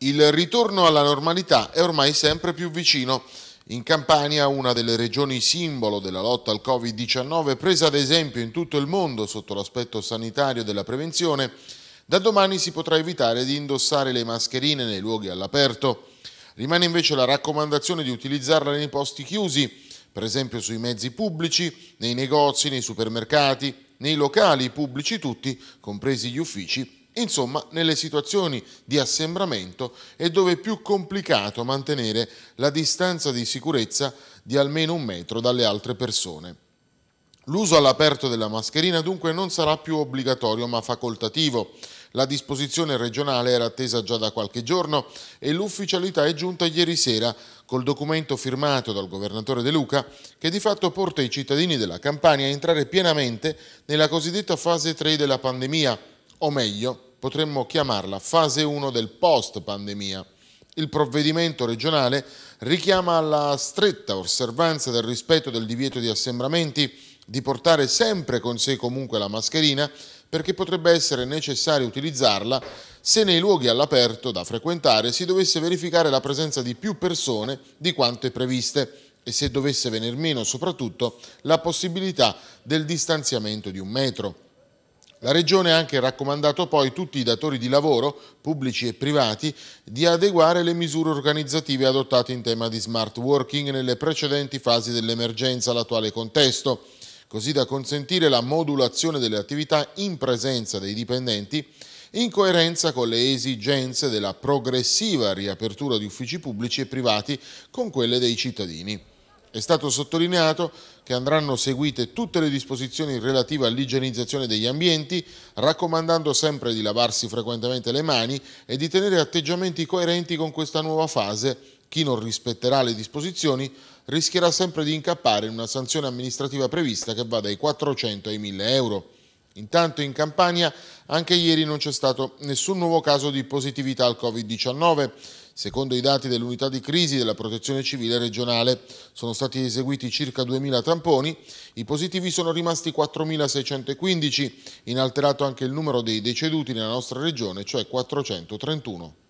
Il ritorno alla normalità è ormai sempre più vicino. In Campania, una delle regioni simbolo della lotta al Covid-19, presa ad esempio in tutto il mondo sotto l'aspetto sanitario della prevenzione, da domani si potrà evitare di indossare le mascherine nei luoghi all'aperto. Rimane invece la raccomandazione di utilizzarla nei posti chiusi, per esempio sui mezzi pubblici, nei negozi, nei supermercati, nei locali pubblici tutti, compresi gli uffici insomma nelle situazioni di assembramento e dove è più complicato mantenere la distanza di sicurezza di almeno un metro dalle altre persone. L'uso all'aperto della mascherina dunque non sarà più obbligatorio ma facoltativo. La disposizione regionale era attesa già da qualche giorno e l'ufficialità è giunta ieri sera col documento firmato dal governatore De Luca che di fatto porta i cittadini della Campania a entrare pienamente nella cosiddetta fase 3 della pandemia, o meglio potremmo chiamarla fase 1 del post-pandemia. Il provvedimento regionale richiama alla stretta osservanza del rispetto del divieto di assembramenti di portare sempre con sé comunque la mascherina perché potrebbe essere necessario utilizzarla se nei luoghi all'aperto da frequentare si dovesse verificare la presenza di più persone di quante previste e se dovesse venir meno soprattutto la possibilità del distanziamento di un metro. La Regione ha anche raccomandato poi tutti i datori di lavoro, pubblici e privati, di adeguare le misure organizzative adottate in tema di smart working nelle precedenti fasi dell'emergenza all'attuale contesto, così da consentire la modulazione delle attività in presenza dei dipendenti in coerenza con le esigenze della progressiva riapertura di uffici pubblici e privati con quelle dei cittadini. È stato sottolineato che andranno seguite tutte le disposizioni relative all'igienizzazione degli ambienti, raccomandando sempre di lavarsi frequentemente le mani e di tenere atteggiamenti coerenti con questa nuova fase. Chi non rispetterà le disposizioni rischierà sempre di incappare in una sanzione amministrativa prevista che va dai 400 ai 1000 euro. Intanto in Campania anche ieri non c'è stato nessun nuovo caso di positività al Covid-19. Secondo i dati dell'unità di crisi della protezione civile regionale sono stati eseguiti circa 2.000 tamponi, i positivi sono rimasti 4.615, inalterato anche il numero dei deceduti nella nostra regione, cioè 431.